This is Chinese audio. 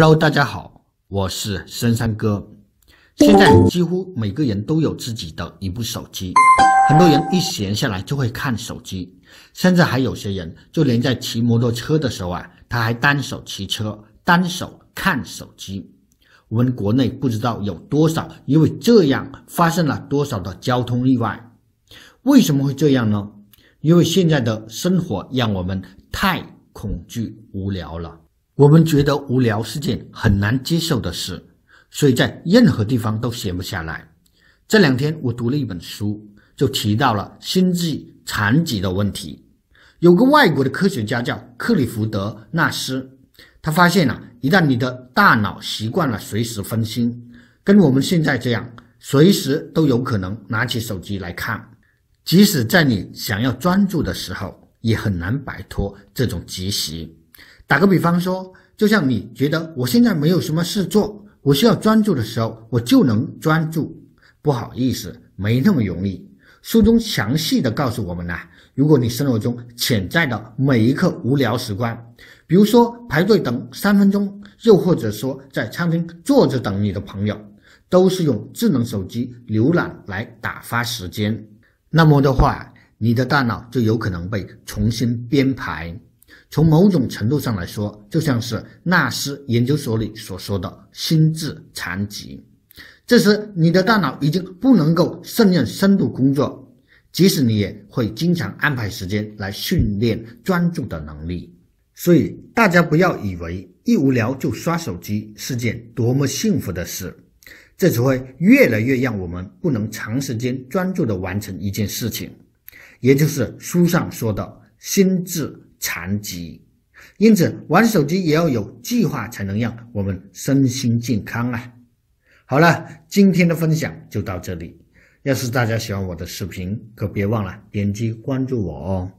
Hello，大家好，我是深山哥。现在几乎每个人都有自己的一部手机，很多人一闲下来就会看手机，甚至还有些人就连在骑摩托车的时候啊，他还单手骑车，单手看手机。我们国内不知道有多少，因为这样发生了多少的交通意外？为什么会这样呢？因为现在的生活让我们太恐惧无聊了。我们觉得无聊是件很难接受的事，所以在任何地方都闲不下来。这两天我读了一本书，就提到了心智残疾的问题。有个外国的科学家叫克里福德·纳斯，他发现啊，一旦你的大脑习惯了随时分心，跟我们现在这样，随时都有可能拿起手机来看，即使在你想要专注的时候，也很难摆脱这种习。打个比方说，就像你觉得我现在没有什么事做，我需要专注的时候，我就能专注。不好意思，没那么容易。书中详细的告诉我们呐，如果你生活中潜在的每一刻无聊时光，比如说排队等三分钟，又或者说在餐厅坐着等你的朋友，都是用智能手机浏览来打发时间，那么的话，你的大脑就有可能被重新编排。从某种程度上来说，就像是纳斯研究所里所说的心智残疾。这时，你的大脑已经不能够胜任深度工作，即使你也会经常安排时间来训练专注的能力。所以，大家不要以为一无聊就刷手机是件多么幸福的事，这只会越来越让我们不能长时间专注地完成一件事情，也就是书上说的心智。残疾，因此玩手机也要有计划，才能让我们身心健康啊！好了，今天的分享就到这里。要是大家喜欢我的视频，可别忘了点击关注我哦。